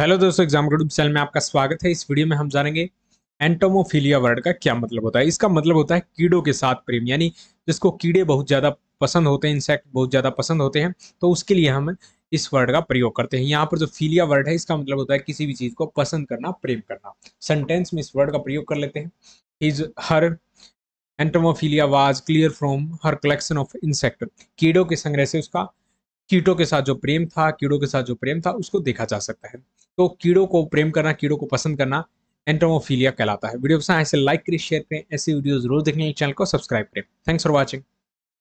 hello दोस्तों exam group channel में आपका स्वागत है इस वीडियो में हम जानेंगे एंटोमोफिलिया वर्ड का क्या मतलब होता है इसका मतलब होता है कीड़ों के साथ प्रेम यानी जिसको कीड़े बहुत ज़्यादा पसंद होते हैं इंसेक्ट बहुत ज़्यादा पसंद होते हैं तो उसके लिए हम इस वर्ड का प्रयोग करते हैं यहाँ पर जो फीलिया वर्ड है इसका मतलब होता है किसी भी चीज़ को पसंद करना प्रेम करना सेंटेंस में इस वर्ड का प्रयोग कर लेते हैं is her entomophilia was clear from her collection of insect कीड़ों के संग्रह से उसका कीटों के साथ जो प्रेम था कीड़ों के साथ जो प्रेम था उसको देखा जा सकता है तो कीड़ों को प्रेम करना कीड़ों को पसंद करना एंट्रोमोफीलिया कहलाता है वीडियो पसंद ऐसे लाइक करें शेयर करें ऐसी वीडियोज रोज देखने चैनल को सब्सक्राइब करें थैंक्स फॉर वॉचिंग